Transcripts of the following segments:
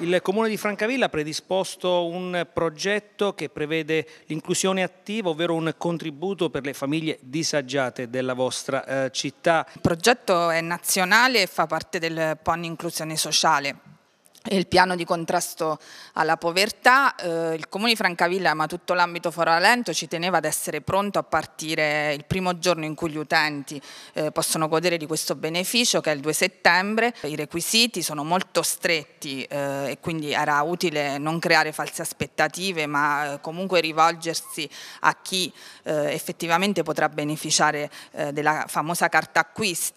Il Comune di Francavilla ha predisposto un progetto che prevede l'inclusione attiva, ovvero un contributo per le famiglie disagiate della vostra eh, città. Il progetto è nazionale e fa parte del PON Inclusione Sociale il piano di contrasto alla povertà, eh, il Comune di Francavilla, ma tutto l'ambito Foralento ci teneva ad essere pronto a partire il primo giorno in cui gli utenti eh, possono godere di questo beneficio che è il 2 settembre. I requisiti sono molto stretti eh, e quindi era utile non creare false aspettative ma eh, comunque rivolgersi a chi eh, effettivamente potrà beneficiare eh, della famosa carta acquisti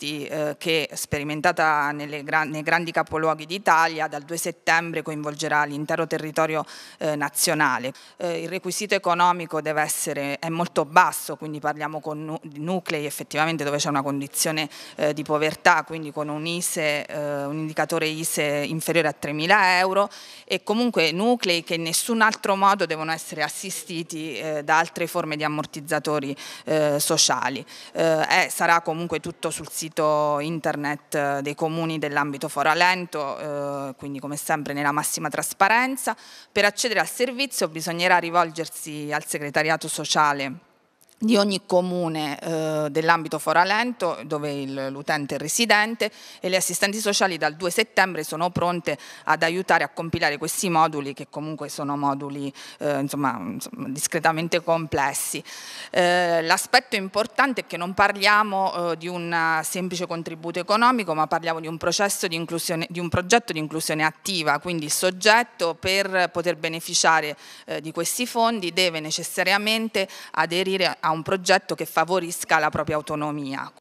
che sperimentata nelle, nei grandi capoluoghi d'Italia dal 2 settembre settembre coinvolgerà l'intero territorio eh, nazionale. Eh, il requisito economico deve essere, è molto basso, quindi parliamo con nu nuclei effettivamente dove c'è una condizione eh, di povertà, quindi con un, ISE, eh, un indicatore ISE inferiore a 3.000 euro e comunque nuclei che in nessun altro modo devono essere assistiti eh, da altre forme di ammortizzatori eh, sociali. sarà comunque tutto sul sito internet dei comuni dell'ambito Foralento, quindi come come sempre nella massima trasparenza. Per accedere al servizio bisognerà rivolgersi al segretariato sociale di ogni comune eh, dell'ambito Foralento dove l'utente è residente e le assistenti sociali dal 2 settembre sono pronte ad aiutare a compilare questi moduli che comunque sono moduli eh, insomma, insomma, discretamente complessi. Eh, L'aspetto importante è che non parliamo eh, di un semplice contributo economico ma parliamo di un, di, di un, progetto di inclusione attiva, quindi il soggetto per poter beneficiare eh, di questi fondi deve necessariamente aderire a un progetto che favorisca la propria autonomia.